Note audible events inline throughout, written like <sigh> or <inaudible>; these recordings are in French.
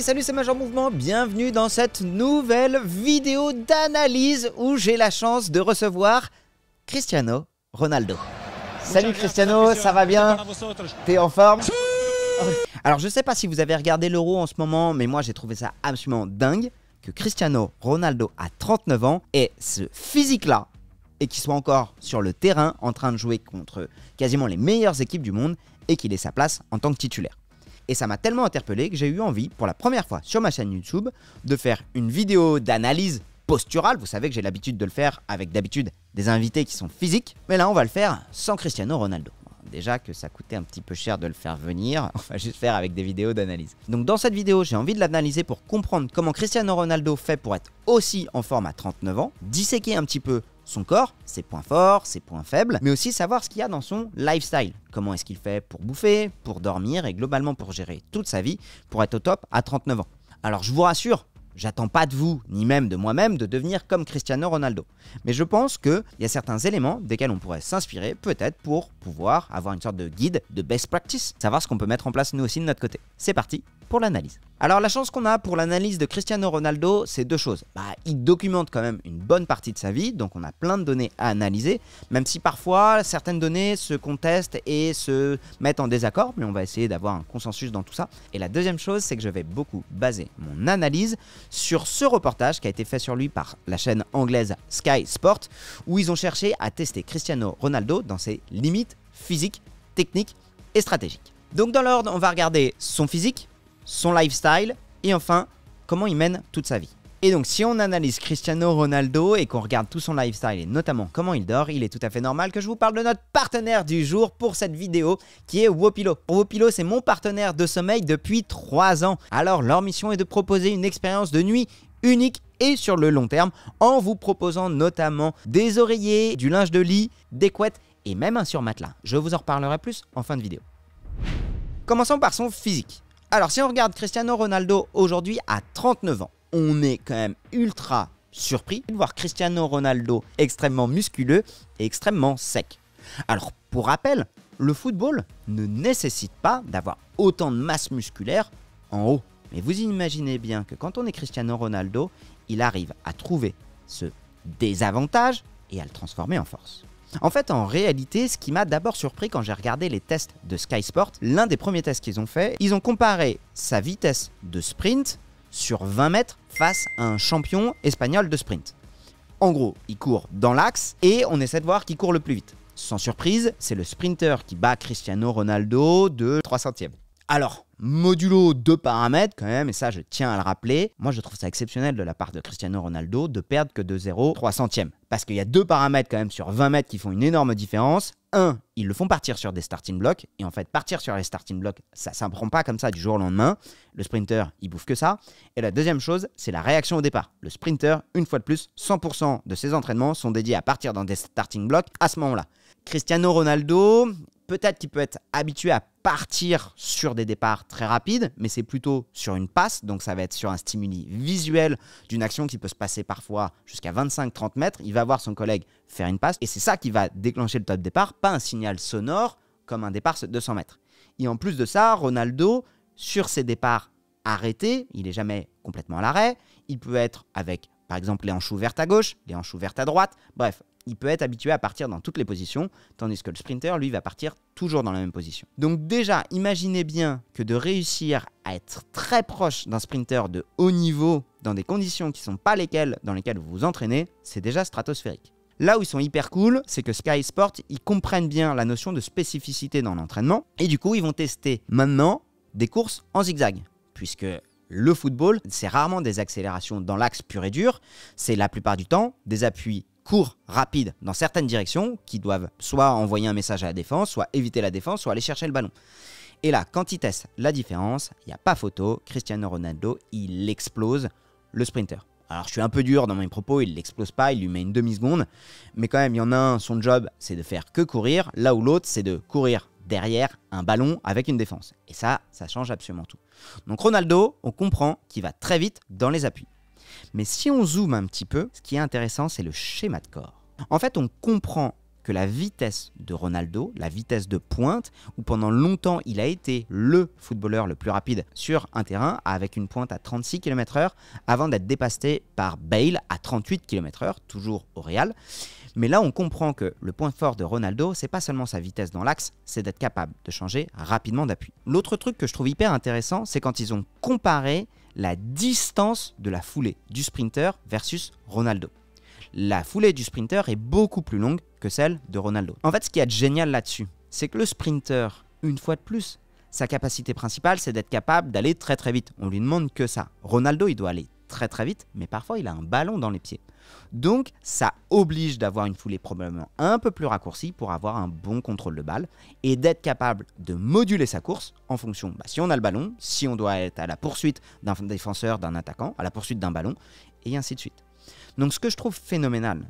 salut c'est Major Mouvement, bienvenue dans cette nouvelle vidéo d'analyse où j'ai la chance de recevoir Cristiano Ronaldo. Salut Cristiano, ça va bien T'es en forme Alors je sais pas si vous avez regardé l'euro en ce moment, mais moi j'ai trouvé ça absolument dingue que Cristiano Ronaldo à 39 ans ait ce physique-là et qu'il soit encore sur le terrain en train de jouer contre quasiment les meilleures équipes du monde et qu'il ait sa place en tant que titulaire et ça m'a tellement interpellé que j'ai eu envie, pour la première fois sur ma chaîne YouTube, de faire une vidéo d'analyse posturale. Vous savez que j'ai l'habitude de le faire avec d'habitude des invités qui sont physiques, mais là on va le faire sans Cristiano Ronaldo déjà que ça coûtait un petit peu cher de le faire venir, <laughs> on va juste faire avec des vidéos d'analyse. Donc dans cette vidéo, j'ai envie de l'analyser pour comprendre comment Cristiano Ronaldo fait pour être aussi en forme à 39 ans, disséquer un petit peu son corps, ses points forts, ses points faibles, mais aussi savoir ce qu'il y a dans son lifestyle. Comment est-ce qu'il fait pour bouffer, pour dormir et globalement pour gérer toute sa vie pour être au top à 39 ans. Alors je vous rassure, J'attends pas de vous, ni même de moi-même, de devenir comme Cristiano Ronaldo. Mais je pense qu'il y a certains éléments desquels on pourrait s'inspirer, peut-être pour pouvoir avoir une sorte de guide, de best practice, savoir ce qu'on peut mettre en place nous aussi de notre côté. C'est parti, l'analyse. Alors la chance qu'on a pour l'analyse de Cristiano Ronaldo, c'est deux choses. Bah, il documente quand même une bonne partie de sa vie, donc on a plein de données à analyser, même si parfois certaines données se contestent et se mettent en désaccord, mais on va essayer d'avoir un consensus dans tout ça. Et la deuxième chose, c'est que je vais beaucoup baser mon analyse sur ce reportage qui a été fait sur lui par la chaîne anglaise Sky Sport, où ils ont cherché à tester Cristiano Ronaldo dans ses limites physiques, techniques et stratégiques. Donc dans l'ordre, on va regarder son physique, son lifestyle et enfin comment il mène toute sa vie. Et donc si on analyse Cristiano Ronaldo et qu'on regarde tout son lifestyle et notamment comment il dort, il est tout à fait normal que je vous parle de notre partenaire du jour pour cette vidéo qui est Wopilo. Wopilo c'est mon partenaire de sommeil depuis 3 ans. Alors leur mission est de proposer une expérience de nuit unique et sur le long terme en vous proposant notamment des oreillers, du linge de lit, des couettes et même un surmatelas. Je vous en reparlerai plus en fin de vidéo. Commençons par son physique. Alors, si on regarde Cristiano Ronaldo aujourd'hui à 39 ans, on est quand même ultra surpris de voir Cristiano Ronaldo extrêmement musculeux et extrêmement sec. Alors, pour rappel, le football ne nécessite pas d'avoir autant de masse musculaire en haut. Mais vous imaginez bien que quand on est Cristiano Ronaldo, il arrive à trouver ce désavantage et à le transformer en force. En fait, en réalité, ce qui m'a d'abord surpris quand j'ai regardé les tests de Sky Sport, l'un des premiers tests qu'ils ont fait, ils ont comparé sa vitesse de sprint sur 20 mètres face à un champion espagnol de sprint. En gros, il court dans l'axe et on essaie de voir qui court le plus vite. Sans surprise, c'est le sprinter qui bat Cristiano Ronaldo de 3 centièmes. Alors, modulo deux paramètres quand même, et ça je tiens à le rappeler, moi je trouve ça exceptionnel de la part de Cristiano Ronaldo de perdre que de 0, 3 centièmes. Parce qu'il y a deux paramètres quand même sur 20 mètres qui font une énorme différence. Un, ils le font partir sur des starting blocks, et en fait partir sur les starting blocks, ça ne s'imprompt pas comme ça du jour au lendemain. Le sprinter, il bouffe que ça. Et la deuxième chose, c'est la réaction au départ. Le sprinter, une fois de plus, 100% de ses entraînements sont dédiés à partir dans des starting blocks à ce moment-là. Cristiano Ronaldo, peut-être qu'il peut être habitué à partir sur des départs très rapides, mais c'est plutôt sur une passe, donc ça va être sur un stimuli visuel d'une action qui peut se passer parfois jusqu'à 25-30 mètres. Il va voir son collègue faire une passe, et c'est ça qui va déclencher le top départ, pas un signal sonore comme un départ de 100 mètres. Et en plus de ça, Ronaldo, sur ses départs arrêtés, il n'est jamais complètement à l'arrêt, il peut être avec par exemple les hanches ouvertes à gauche, les hanches ouvertes à droite. Bref, il peut être habitué à partir dans toutes les positions, tandis que le sprinter, lui, va partir toujours dans la même position. Donc déjà, imaginez bien que de réussir à être très proche d'un sprinter de haut niveau dans des conditions qui ne sont pas lesquelles dans lesquelles vous vous entraînez, c'est déjà stratosphérique. Là où ils sont hyper cool, c'est que Sky Sport, ils comprennent bien la notion de spécificité dans l'entraînement, et du coup, ils vont tester maintenant des courses en zigzag, puisque le football, c'est rarement des accélérations dans l'axe pur et dur, c'est la plupart du temps des appuis cours rapide, dans certaines directions qui doivent soit envoyer un message à la défense, soit éviter la défense, soit aller chercher le ballon. Et là, quand il teste la différence, il n'y a pas photo, Cristiano Ronaldo, il explose le sprinter. Alors je suis un peu dur dans mes propos, il l'explose pas, il lui met une demi-seconde, mais quand même, il y en a un, son job, c'est de faire que courir, là où l'autre, c'est de courir derrière un ballon avec une défense. Et ça, ça change absolument tout. Donc Ronaldo, on comprend qu'il va très vite dans les appuis. Mais si on zoome un petit peu, ce qui est intéressant, c'est le schéma de corps. En fait, on comprend que la vitesse de Ronaldo, la vitesse de pointe, où pendant longtemps il a été le footballeur le plus rapide sur un terrain avec une pointe à 36 km/h avant d'être dépassé par Bale à 38 km/h, toujours au Real. Mais là, on comprend que le point fort de Ronaldo, c'est pas seulement sa vitesse dans l'axe, c'est d'être capable de changer rapidement d'appui. L'autre truc que je trouve hyper intéressant, c'est quand ils ont comparé la distance de la foulée du sprinter versus Ronaldo. La foulée du sprinter est beaucoup plus longue que celle de Ronaldo. En fait, ce qui est génial là-dessus, c'est que le sprinter, une fois de plus, sa capacité principale, c'est d'être capable d'aller très très vite. On lui demande que ça. Ronaldo, il doit aller très très vite, mais parfois il a un ballon dans les pieds. Donc ça oblige d'avoir une foulée probablement un peu plus raccourcie pour avoir un bon contrôle de balle et d'être capable de moduler sa course en fonction bah, si on a le ballon, si on doit être à la poursuite d'un défenseur, d'un attaquant, à la poursuite d'un ballon, et ainsi de suite. Donc ce que je trouve phénoménal,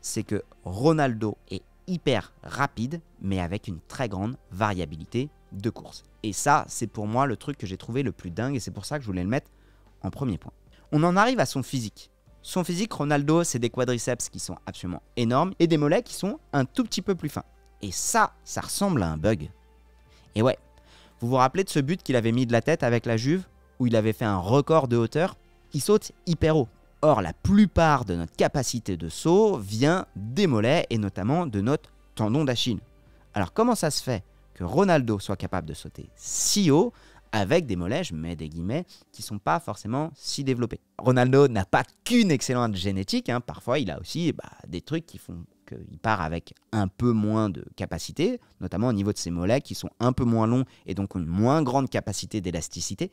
c'est que Ronaldo est hyper rapide, mais avec une très grande variabilité de course. Et ça, c'est pour moi le truc que j'ai trouvé le plus dingue, et c'est pour ça que je voulais le mettre en premier point. On en arrive à son physique. Son physique, Ronaldo, c'est des quadriceps qui sont absolument énormes et des mollets qui sont un tout petit peu plus fins. Et ça, ça ressemble à un bug. Et ouais, vous vous rappelez de ce but qu'il avait mis de la tête avec la Juve, où il avait fait un record de hauteur qui saute hyper haut. Or, la plupart de notre capacité de saut vient des mollets et notamment de notre tendon d'Achille. Alors comment ça se fait que Ronaldo soit capable de sauter si haut avec des mollets, je mets des guillemets, qui ne sont pas forcément si développés. Ronaldo n'a pas qu'une excellente génétique, hein. parfois il a aussi bah, des trucs qui font qu'il part avec un peu moins de capacité, notamment au niveau de ses mollets qui sont un peu moins longs et donc ont une moins grande capacité d'élasticité,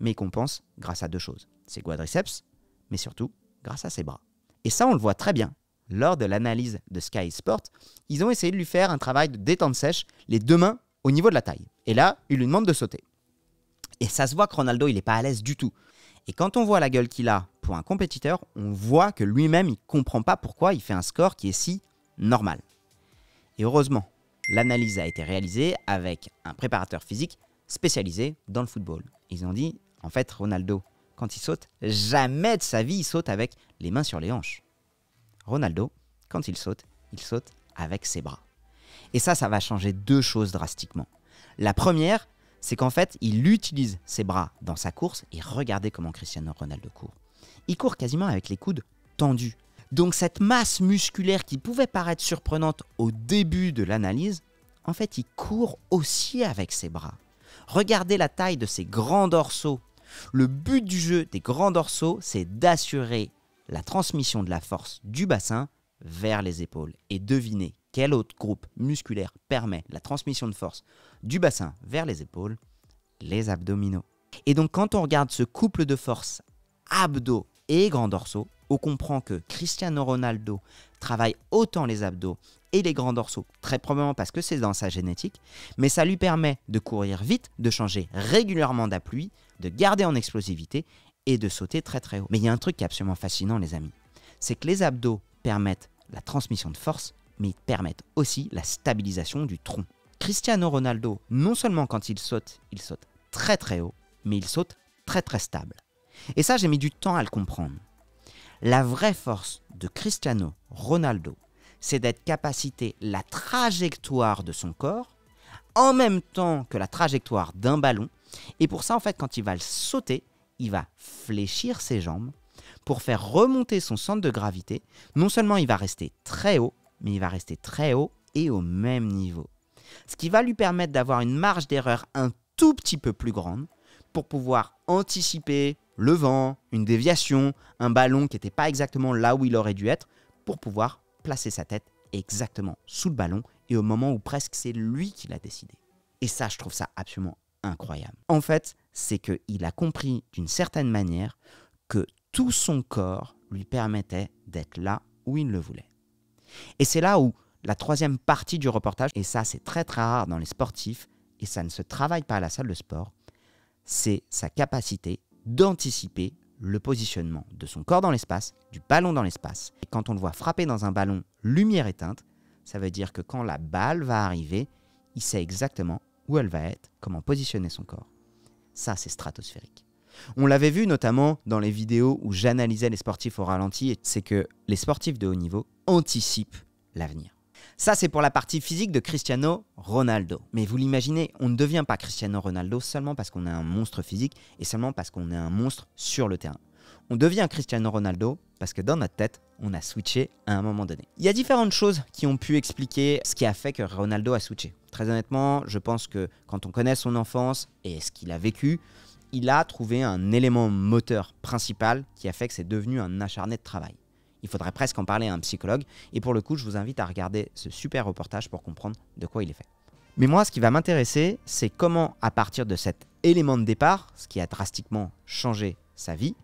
mais qu'on pense grâce à deux choses, ses quadriceps, mais surtout grâce à ses bras. Et ça, on le voit très bien. Lors de l'analyse de Sky Sport, ils ont essayé de lui faire un travail de détente sèche, les deux mains au niveau de la taille. Et là, il lui demande de sauter. Et ça se voit que Ronaldo, il n'est pas à l'aise du tout. Et quand on voit la gueule qu'il a pour un compétiteur, on voit que lui-même, il comprend pas pourquoi il fait un score qui est si normal. Et heureusement, l'analyse a été réalisée avec un préparateur physique spécialisé dans le football. Ils ont dit, en fait, Ronaldo, quand il saute, jamais de sa vie, il saute avec les mains sur les hanches. Ronaldo, quand il saute, il saute avec ses bras. Et ça, ça va changer deux choses drastiquement. La première, c'est qu'en fait, il utilise ses bras dans sa course et regardez comment Cristiano Ronaldo court. Il court quasiment avec les coudes tendus. Donc cette masse musculaire qui pouvait paraître surprenante au début de l'analyse, en fait, il court aussi avec ses bras. Regardez la taille de ses grands dorsaux. Le but du jeu des grands dorsaux, c'est d'assurer la transmission de la force du bassin vers les épaules. Et devinez quel autre groupe musculaire permet la transmission de force du bassin vers les épaules Les abdominaux. Et donc quand on regarde ce couple de forces abdos et grands dorsaux, on comprend que Cristiano Ronaldo travaille autant les abdos et les grands dorsaux, très probablement parce que c'est dans sa génétique, mais ça lui permet de courir vite, de changer régulièrement d'appui, de garder en explosivité et de sauter très très haut. Mais il y a un truc qui est absolument fascinant les amis, c'est que les abdos permettent la transmission de force mais ils permettent aussi la stabilisation du tronc. Cristiano Ronaldo, non seulement quand il saute, il saute très très haut, mais il saute très très stable. Et ça, j'ai mis du temps à le comprendre. La vraie force de Cristiano Ronaldo, c'est d'être capacité la trajectoire de son corps en même temps que la trajectoire d'un ballon. Et pour ça, en fait, quand il va le sauter, il va fléchir ses jambes pour faire remonter son centre de gravité. Non seulement il va rester très haut, mais il va rester très haut et au même niveau. Ce qui va lui permettre d'avoir une marge d'erreur un tout petit peu plus grande pour pouvoir anticiper le vent, une déviation, un ballon qui n'était pas exactement là où il aurait dû être, pour pouvoir placer sa tête exactement sous le ballon et au moment où presque c'est lui qui l'a décidé. Et ça, je trouve ça absolument incroyable. En fait, c'est qu'il a compris d'une certaine manière que tout son corps lui permettait d'être là où il le voulait. Et c'est là où la troisième partie du reportage, et ça c'est très très rare dans les sportifs, et ça ne se travaille pas à la salle de sport, c'est sa capacité d'anticiper le positionnement de son corps dans l'espace, du ballon dans l'espace. Et quand on le voit frapper dans un ballon lumière éteinte, ça veut dire que quand la balle va arriver, il sait exactement où elle va être, comment positionner son corps. Ça, c'est stratosphérique. On l'avait vu notamment dans les vidéos où j'analysais les sportifs au ralenti, c'est que les sportifs de haut niveau anticipe l'avenir. Ça, c'est pour la partie physique de Cristiano Ronaldo. Mais vous l'imaginez, on ne devient pas Cristiano Ronaldo seulement parce qu'on est un monstre physique et seulement parce qu'on est un monstre sur le terrain. On devient Cristiano Ronaldo parce que dans notre tête, on a switché à un moment donné. Il y a différentes choses qui ont pu expliquer ce qui a fait que Ronaldo a switché. Très honnêtement, je pense que quand on connaît son enfance et ce qu'il a vécu, il a trouvé un élément moteur principal qui a fait que c'est devenu un acharné de travail il faudrait presque en parler à un psychologue. Et pour le coup, je vous invite à regarder ce super reportage pour comprendre de quoi il est fait. Mais moi, ce qui va m'intéresser, c'est comment, à partir de cet élément de départ, ce qui a drastiquement changé sa vie,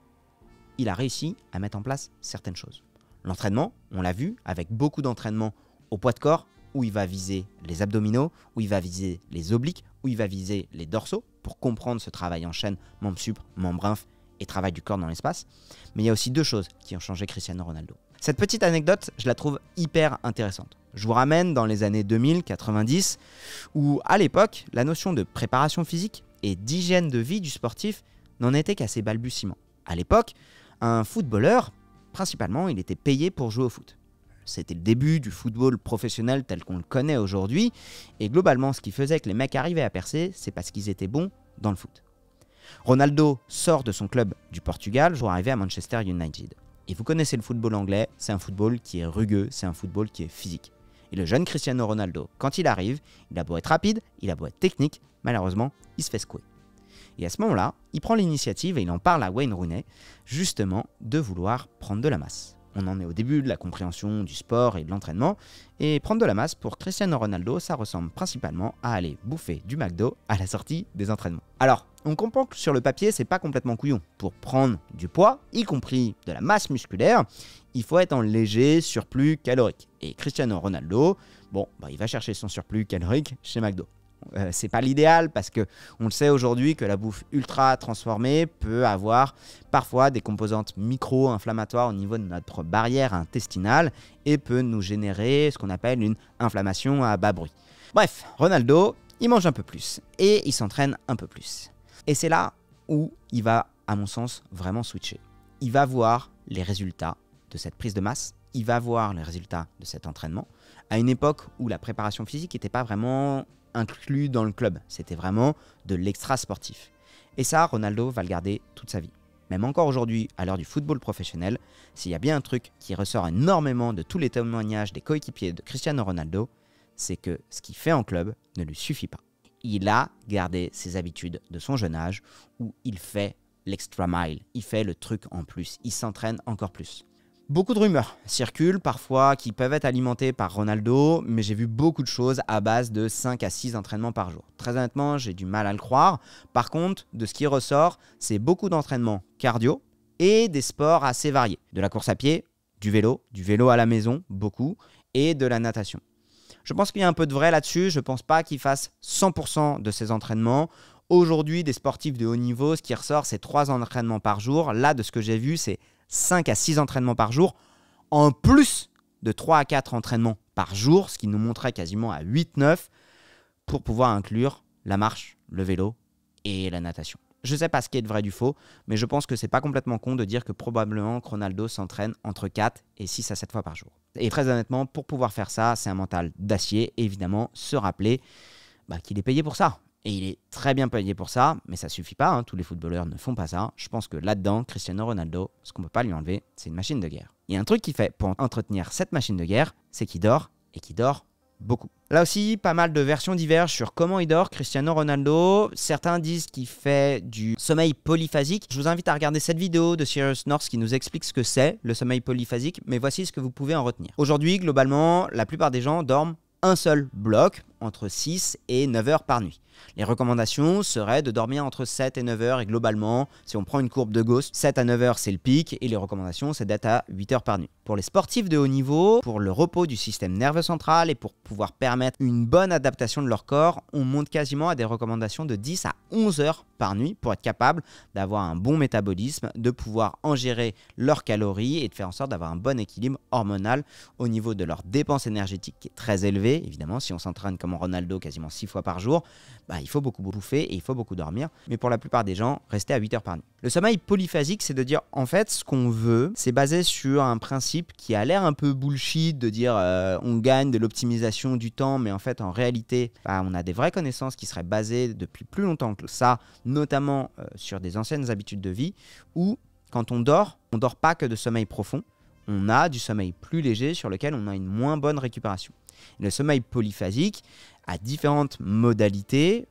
il a réussi à mettre en place certaines choses. L'entraînement, on l'a vu, avec beaucoup d'entraînement au poids de corps, où il va viser les abdominaux, où il va viser les obliques, où il va viser les dorsaux, pour comprendre ce travail en chaîne, membre sup, membre inf et travail du corps dans l'espace. Mais il y a aussi deux choses qui ont changé Cristiano Ronaldo. Cette petite anecdote, je la trouve hyper intéressante. Je vous ramène dans les années 2000-90, où à l'époque, la notion de préparation physique et d'hygiène de vie du sportif n'en était qu'à ses balbutiements. À l'époque, un footballeur, principalement, il était payé pour jouer au foot. C'était le début du football professionnel tel qu'on le connaît aujourd'hui, et globalement, ce qui faisait que les mecs arrivaient à percer, c'est parce qu'ils étaient bons dans le foot. Ronaldo sort de son club du Portugal, pour arrivé à Manchester United. Et vous connaissez le football anglais, c'est un football qui est rugueux, c'est un football qui est physique. Et le jeune Cristiano Ronaldo, quand il arrive, il a beau être rapide, il a beau être technique, malheureusement, il se fait secouer. Et à ce moment-là, il prend l'initiative et il en parle à Wayne Rooney, justement, de vouloir prendre de la masse. On en est au début de la compréhension du sport et de l'entraînement, et prendre de la masse pour Cristiano Ronaldo, ça ressemble principalement à aller bouffer du McDo à la sortie des entraînements. Alors, on comprend que sur le papier, c'est pas complètement couillon. Pour prendre du poids, y compris de la masse musculaire, il faut être en léger surplus calorique. Et Cristiano Ronaldo, bon, bah, il va chercher son surplus calorique chez McDo. Euh, c'est pas l'idéal parce que on le sait aujourd'hui que la bouffe ultra transformée peut avoir parfois des composantes micro-inflammatoires au niveau de notre barrière intestinale et peut nous générer ce qu'on appelle une inflammation à bas bruit. Bref, Ronaldo, il mange un peu plus et il s'entraîne un peu plus. Et c'est là où il va, à mon sens, vraiment switcher. Il va voir les résultats de cette prise de masse, il va voir les résultats de cet entraînement, à une époque où la préparation physique n'était pas vraiment inclus dans le club. C'était vraiment de l'extra sportif. Et ça, Ronaldo va le garder toute sa vie. Même encore aujourd'hui, à l'heure du football professionnel, s'il y a bien un truc qui ressort énormément de tous les témoignages des coéquipiers de Cristiano Ronaldo, c'est que ce qu'il fait en club ne lui suffit pas. Il a gardé ses habitudes de son jeune âge où il fait l'extra mile, il fait le truc en plus, il s'entraîne encore plus. Beaucoup de rumeurs circulent, parfois qui peuvent être alimentées par Ronaldo, mais j'ai vu beaucoup de choses à base de 5 à 6 entraînements par jour. Très honnêtement, j'ai du mal à le croire. Par contre, de ce qui ressort, c'est beaucoup d'entraînements cardio et des sports assez variés. De la course à pied, du vélo, du vélo à la maison, beaucoup, et de la natation. Je pense qu'il y a un peu de vrai là-dessus, je ne pense pas qu'il fasse 100% de ses entraînements. Aujourd'hui, des sportifs de haut niveau, ce qui ressort, c'est 3 entraînements par jour. Là, de ce que j'ai vu, c'est 5 à 6 entraînements par jour, en plus de 3 à 4 entraînements par jour, ce qui nous montrait quasiment à 8-9, pour pouvoir inclure la marche, le vélo et la natation. Je ne sais pas ce qui est de vrai du faux, mais je pense que c'est pas complètement con de dire que probablement Ronaldo s'entraîne entre 4 et 6 à 7 fois par jour. Et très honnêtement, pour pouvoir faire ça, c'est un mental d'acier, évidemment, se rappeler bah, qu'il est payé pour ça. Et il est très bien payé pour ça, mais ça suffit pas. Hein. tous les footballeurs ne font pas ça. Je pense que là-dedans, Cristiano Ronaldo, ce qu'on peut pas lui enlever, c'est une machine de guerre. Il y a un truc qu'il fait pour entretenir cette machine de guerre, c'est qu'il dort et qu'il dort beaucoup. Là aussi, pas mal de versions diverses sur comment il dort Cristiano Ronaldo. Certains disent qu'il fait du sommeil polyphasique. Je vous invite à regarder cette vidéo de Sirius North qui nous explique ce que c'est le sommeil polyphasique, mais voici ce que vous pouvez en retenir. Aujourd'hui, globalement, la plupart des gens dorment un seul bloc, entre 6 et 9 heures par nuit. Les recommandations seraient de dormir entre 7 et 9 heures et globalement, si on prend une courbe de Gauss, 7 à 9 heures c'est le pic et les recommandations c'est d'être à 8 heures par nuit. Pour les sportifs de haut niveau, pour le repos du système nerveux central et pour pouvoir permettre une bonne adaptation de leur corps, on monte quasiment à des recommandations de 10 à 11 heures par nuit pour être capable d'avoir un bon métabolisme, de pouvoir en gérer leurs calories et de faire en sorte d'avoir un bon équilibre hormonal au niveau de leurs dépenses énergétique qui est très élevée. Évidemment, si on s'entraîne comme Ronaldo quasiment six fois par jour, bah, il faut beaucoup bouffer et il faut beaucoup dormir. Mais pour la plupart des gens, rester à 8 heures par nuit. Le sommeil polyphasique, c'est de dire en fait ce qu'on veut, c'est basé sur un principe qui a l'air un peu bullshit de dire euh, on gagne de l'optimisation du temps, mais en fait en réalité, bah, on a des vraies connaissances qui seraient basées depuis plus longtemps que ça, notamment euh, sur des anciennes habitudes de vie où quand on dort, on dort pas que de sommeil profond on a du sommeil plus léger sur lequel on a une moins bonne récupération. Le sommeil polyphasique a différentes modalités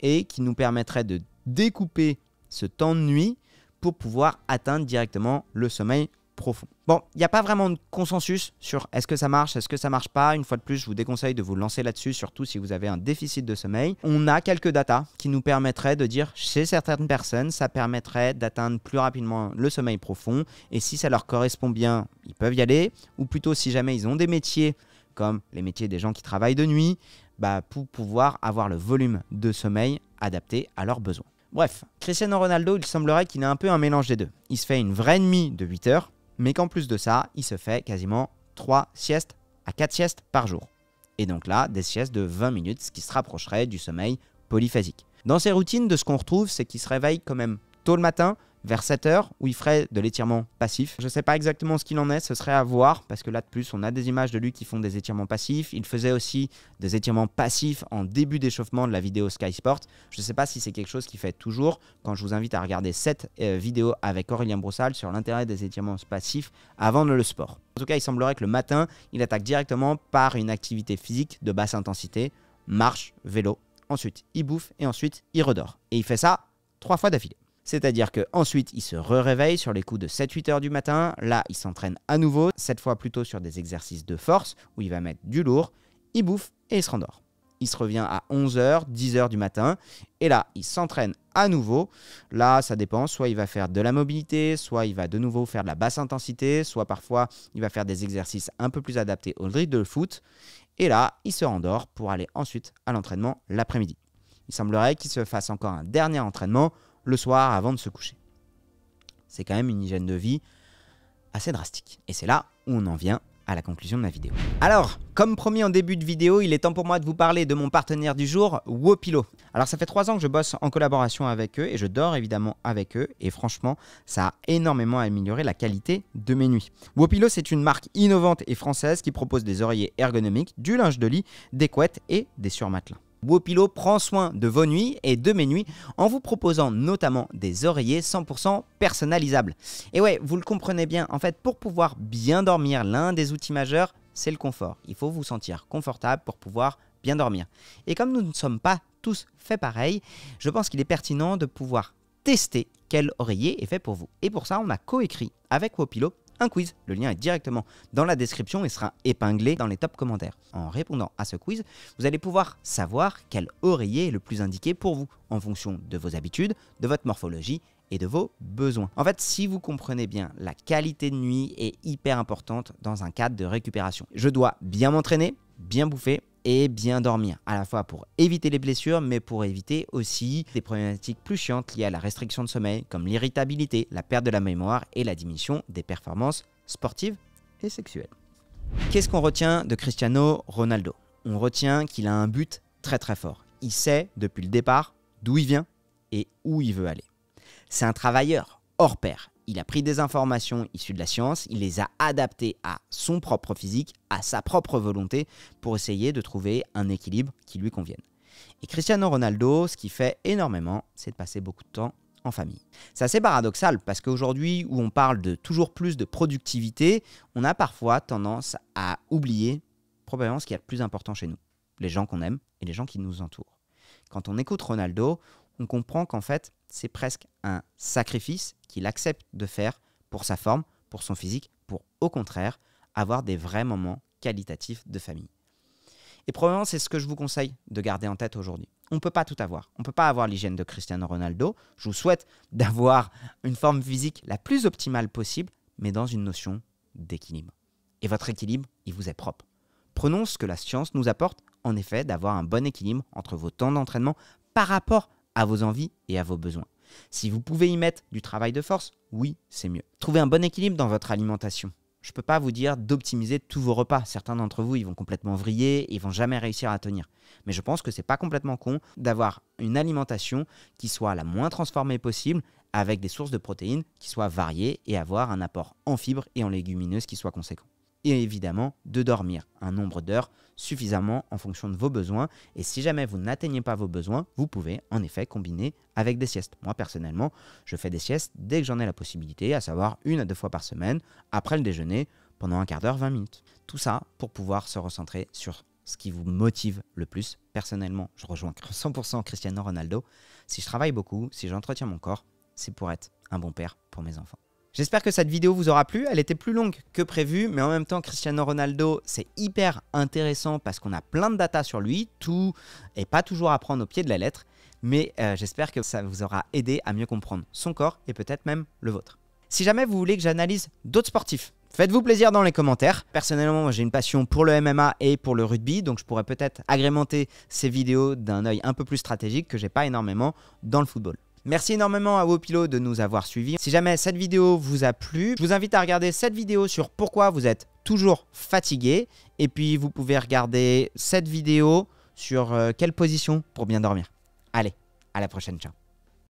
et qui nous permettrait de découper ce temps de nuit pour pouvoir atteindre directement le sommeil profond. Bon, il n'y a pas vraiment de consensus sur est-ce que ça marche, est-ce que ça marche pas. Une fois de plus, je vous déconseille de vous lancer là-dessus, surtout si vous avez un déficit de sommeil. On a quelques datas qui nous permettraient de dire chez certaines personnes, ça permettrait d'atteindre plus rapidement le sommeil profond. Et si ça leur correspond bien, ils peuvent y aller. Ou plutôt, si jamais ils ont des métiers comme les métiers des gens qui travaillent de nuit, bah, pour pouvoir avoir le volume de sommeil adapté à leurs besoins. Bref, Cristiano Ronaldo, il semblerait qu'il ait un peu un mélange des deux. Il se fait une vraie nuit de 8 heures, mais qu'en plus de ça, il se fait quasiment 3 siestes à 4 siestes par jour. Et donc là, des siestes de 20 minutes, ce qui se rapprocherait du sommeil polyphasique. Dans ses routines, de ce qu'on retrouve, c'est qu'il se réveille quand même tôt le matin vers 7 heures où il ferait de l'étirement passif. Je ne sais pas exactement ce qu'il en est, ce serait à voir parce que là de plus on a des images de lui qui font des étirements passifs. Il faisait aussi des étirements passifs en début d'échauffement de la vidéo Sky Sport. Je ne sais pas si c'est quelque chose qu'il fait toujours. Quand je vous invite à regarder cette euh, vidéo avec Aurélien Broussal sur l'intérêt des étirements passifs avant le sport. En tout cas, il semblerait que le matin, il attaque directement par une activité physique de basse intensité, marche, vélo. Ensuite, il bouffe et ensuite, il redort. Et il fait ça trois fois d'affilée. C'est-à-dire qu'ensuite, il se réveille sur les coups de 7-8 heures du matin. Là, il s'entraîne à nouveau, cette fois plutôt sur des exercices de force où il va mettre du lourd, il bouffe et il se rendort. Il se revient à 11h, 10h du matin. Et là, il s'entraîne à nouveau. Là, ça dépend. Soit il va faire de la mobilité, soit il va de nouveau faire de la basse intensité, soit parfois il va faire des exercices un peu plus adaptés au rythme de foot. Et là, il se rendort pour aller ensuite à l'entraînement l'après-midi. Il semblerait qu'il se fasse encore un dernier entraînement le soir avant de se coucher. C'est quand même une hygiène de vie assez drastique. Et c'est là où on en vient à la conclusion de ma vidéo. Alors, comme promis en début de vidéo, il est temps pour moi de vous parler de mon partenaire du jour, Wopilo. Alors ça fait trois ans que je bosse en collaboration avec eux et je dors évidemment avec eux et franchement, ça a énormément amélioré la qualité de mes nuits. Wopilo, c'est une marque innovante et française qui propose des oreillers ergonomiques, du linge de lit, des couettes et des surmatelas. Wopilo prend soin de vos nuits et de mes nuits en vous proposant notamment des oreillers 100% personnalisables. Et ouais, vous le comprenez bien, en fait, pour pouvoir bien dormir, l'un des outils majeurs, c'est le confort. Il faut vous sentir confortable pour pouvoir bien dormir. Et comme nous ne sommes pas tous faits pareil, je pense qu'il est pertinent de pouvoir tester quel oreiller est fait pour vous. Et pour ça, on a coécrit avec Wopilo un quiz. Le lien est directement dans la description et sera épinglé dans les top commentaires. En répondant à ce quiz, vous allez pouvoir savoir quel oreiller est le plus indiqué pour vous, en fonction de vos habitudes, de votre morphologie et de vos besoins. En fait, si vous comprenez bien, la qualité de nuit est hyper importante dans un cadre de récupération. Je dois bien m'entraîner, bien bouffer, et bien dormir, à la fois pour éviter les blessures, mais pour éviter aussi des problématiques plus chiantes liées à la restriction de sommeil, comme l'irritabilité, la perte de la mémoire et la diminution des performances sportives et sexuelles. Qu'est-ce qu'on retient de Cristiano Ronaldo On retient qu'il a un but très très fort. Il sait depuis le départ d'où il vient et où il veut aller. C'est un travailleur hors pair il a pris des informations issues de la science, il les a adaptées à son propre physique, à sa propre volonté, pour essayer de trouver un équilibre qui lui convienne. Et Cristiano Ronaldo, ce qu'il fait énormément, c'est de passer beaucoup de temps en famille. C'est assez paradoxal parce qu'aujourd'hui où on parle de toujours plus de productivité, on a parfois tendance à oublier probablement ce qui est le plus important chez nous, les gens qu'on aime et les gens qui nous entourent. Quand on écoute Ronaldo, on comprend qu'en fait, c'est presque un sacrifice qu'il accepte de faire pour sa forme, pour son physique, pour au contraire avoir des vrais moments qualitatifs de famille. Et probablement, c'est ce que je vous conseille de garder en tête aujourd'hui. On ne peut pas tout avoir. On ne peut pas avoir l'hygiène de Cristiano Ronaldo. Je vous souhaite <laughs> d'avoir une forme physique la plus optimale possible, mais dans une notion d'équilibre. Et votre équilibre, il vous est propre. Prenons ce que la science nous apporte, en effet, d'avoir un bon équilibre entre vos temps d'entraînement par rapport à vos envies et à vos besoins. Si vous pouvez y mettre du travail de force, oui, c'est mieux. Trouvez un bon équilibre dans votre alimentation. Je ne peux pas vous dire d'optimiser tous vos repas. Certains d'entre vous, ils vont complètement vriller, et ils vont jamais réussir à tenir. Mais je pense que ce n'est pas complètement con d'avoir une alimentation qui soit la moins transformée possible, avec des sources de protéines qui soient variées et avoir un apport en fibres et en légumineuses qui soit conséquent et évidemment de dormir un nombre d'heures suffisamment en fonction de vos besoins. Et si jamais vous n'atteignez pas vos besoins, vous pouvez en effet combiner avec des siestes. Moi personnellement, je fais des siestes dès que j'en ai la possibilité, à savoir une à deux fois par semaine, après le déjeuner, pendant un quart d'heure, 20 minutes. Tout ça pour pouvoir se recentrer sur ce qui vous motive le plus. Personnellement, je rejoins 100% Cristiano Ronaldo. Si je travaille beaucoup, si j'entretiens mon corps, c'est pour être un bon père pour mes enfants. J'espère que cette vidéo vous aura plu. Elle était plus longue que prévu, mais en même temps, Cristiano Ronaldo, c'est hyper intéressant parce qu'on a plein de data sur lui. Tout est pas toujours à prendre au pied de la lettre, mais euh, j'espère que ça vous aura aidé à mieux comprendre son corps et peut-être même le vôtre. Si jamais vous voulez que j'analyse d'autres sportifs, faites-vous plaisir dans les commentaires. Personnellement, j'ai une passion pour le MMA et pour le rugby, donc je pourrais peut-être agrémenter ces vidéos d'un œil un peu plus stratégique que j'ai pas énormément dans le football. Merci énormément à Wopilo de nous avoir suivis. Si jamais cette vidéo vous a plu, je vous invite à regarder cette vidéo sur pourquoi vous êtes toujours fatigué. Et puis vous pouvez regarder cette vidéo sur euh, quelle position pour bien dormir. Allez, à la prochaine, ciao.